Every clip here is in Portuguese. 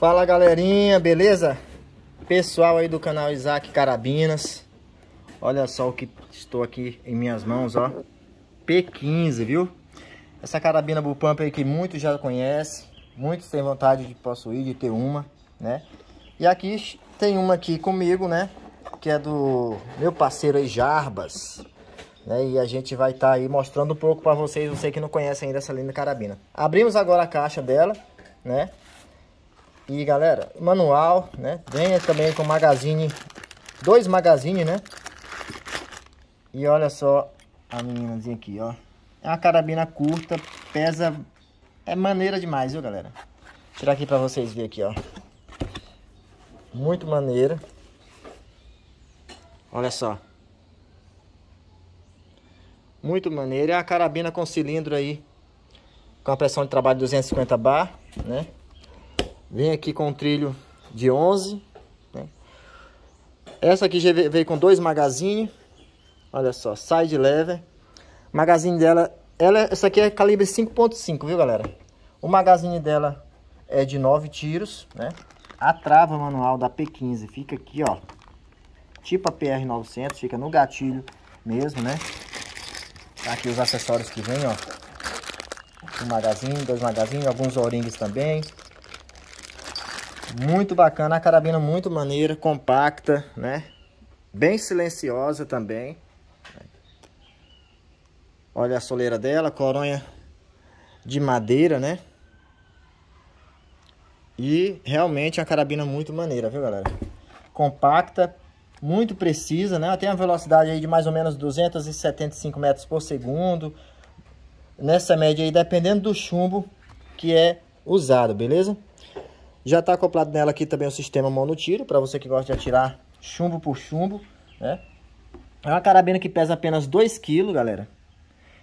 Fala galerinha, beleza? Pessoal aí do canal Isaac Carabinas Olha só o que estou aqui em minhas mãos, ó P15, viu? Essa carabina Bull aí que muitos já conhecem Muitos têm vontade de possuir, de ter uma, né? E aqui tem uma aqui comigo, né? Que é do meu parceiro aí, Jarbas né? E a gente vai estar tá aí mostrando um pouco para vocês, você que não conhece ainda essa linda carabina Abrimos agora a caixa dela, né? E galera, manual, né? Vem também com magazine, dois magazine, né? E olha só a meninazinha aqui, ó. É uma carabina curta, pesa... É maneira demais, viu, galera? Vou tirar aqui pra vocês verem aqui, ó. Muito maneira. Olha só. Muito maneira. É a carabina com cilindro aí. Com a pressão de trabalho de 250 bar, né? Vem aqui com um trilho de 11. Né? Essa aqui já veio com dois magazines. Olha só, side lever. magazine dela, ela, é, essa aqui é calibre 5.5, viu galera? O magazine dela é de 9 tiros, né? A trava manual da P15 fica aqui, ó. Tipo a PR900, fica no gatilho mesmo, né? Tá aqui os acessórios que vem, ó. Um magazine, dois magazines, alguns o-rings também. Muito bacana, a carabina muito maneira, compacta, né? Bem silenciosa também. Olha a soleira dela, coronha de madeira, né? E realmente é uma carabina muito maneira, viu galera? Compacta, muito precisa, né? Ela tem uma velocidade aí de mais ou menos 275 metros por segundo. Nessa média aí, dependendo do chumbo que é usado, beleza? Já está acoplado nela aqui também o sistema mão no tiro, para você que gosta de atirar chumbo por chumbo, né? É uma carabina que pesa apenas 2 kg, galera.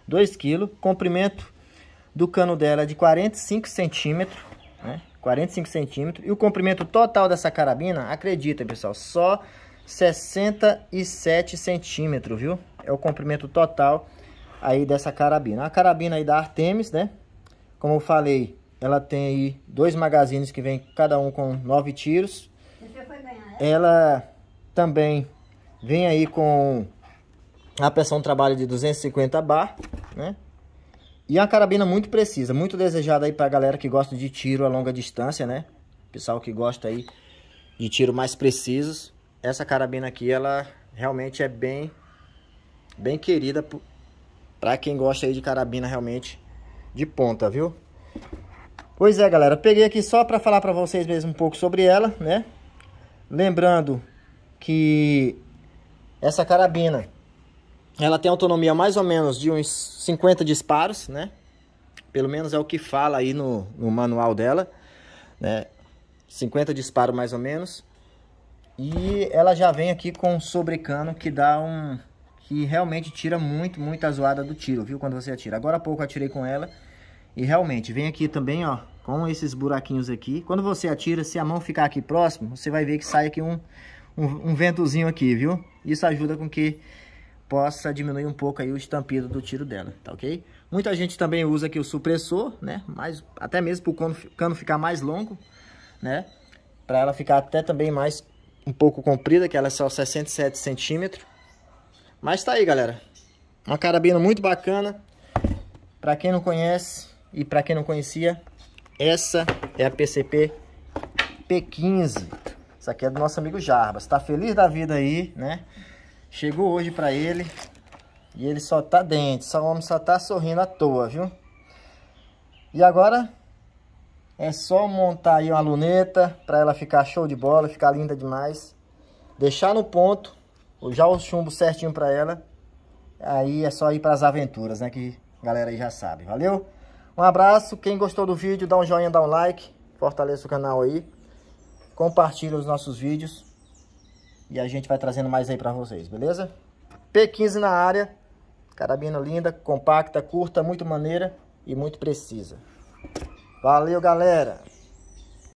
2 kg, comprimento do cano dela é de 45 centímetros, né? 45 centímetros. E o comprimento total dessa carabina, acredita, pessoal, só 67 centímetros, viu? É o comprimento total aí dessa carabina. A carabina aí da Artemis, né? Como eu falei, ela tem aí dois magazines que vem cada um com nove tiros. Ela também vem aí com a pressão de trabalho de 250 bar, né? E é uma carabina muito precisa, muito desejada aí pra galera que gosta de tiro a longa distância, né? Pessoal que gosta aí de tiro mais precisos. Essa carabina aqui, ela realmente é bem, bem querida pra quem gosta aí de carabina realmente de ponta, viu? Pois é, galera, peguei aqui só para falar para vocês mesmo um pouco sobre ela, né? Lembrando que essa carabina, ela tem autonomia mais ou menos de uns 50 disparos, né? Pelo menos é o que fala aí no, no manual dela, né? 50 disparos mais ou menos. E ela já vem aqui com um sobrecano que dá um... Que realmente tira muito, muito a zoada do tiro, viu? Quando você atira. Agora há pouco atirei com ela e realmente, vem aqui também, ó, com esses buraquinhos aqui. Quando você atira, se a mão ficar aqui próximo, você vai ver que sai aqui um, um, um ventozinho aqui, viu? Isso ajuda com que possa diminuir um pouco aí o estampido do tiro dela, tá ok? Muita gente também usa aqui o supressor, né? Mas até mesmo pro cano, ficar mais longo, né? Para ela ficar até também mais um pouco comprida, que ela é só 67 centímetros. Mas tá aí, galera. Uma carabina muito bacana. Para quem não conhece, e para quem não conhecia, essa é a PCP P15. Essa aqui é do nosso amigo Jarbas. Tá feliz da vida aí, né? Chegou hoje para ele e ele só tá dente, só homem só tá sorrindo à toa, viu? E agora é só montar aí uma luneta para ela ficar show de bola, ficar linda demais. Deixar no ponto, já o chumbo certinho para ela. Aí é só ir para as aventuras, né? Que a galera aí já sabe. Valeu? Um abraço, quem gostou do vídeo, dá um joinha, dá um like, fortaleça o canal aí, compartilha os nossos vídeos e a gente vai trazendo mais aí pra vocês, beleza? P15 na área, carabina linda, compacta, curta, muito maneira e muito precisa. Valeu, galera!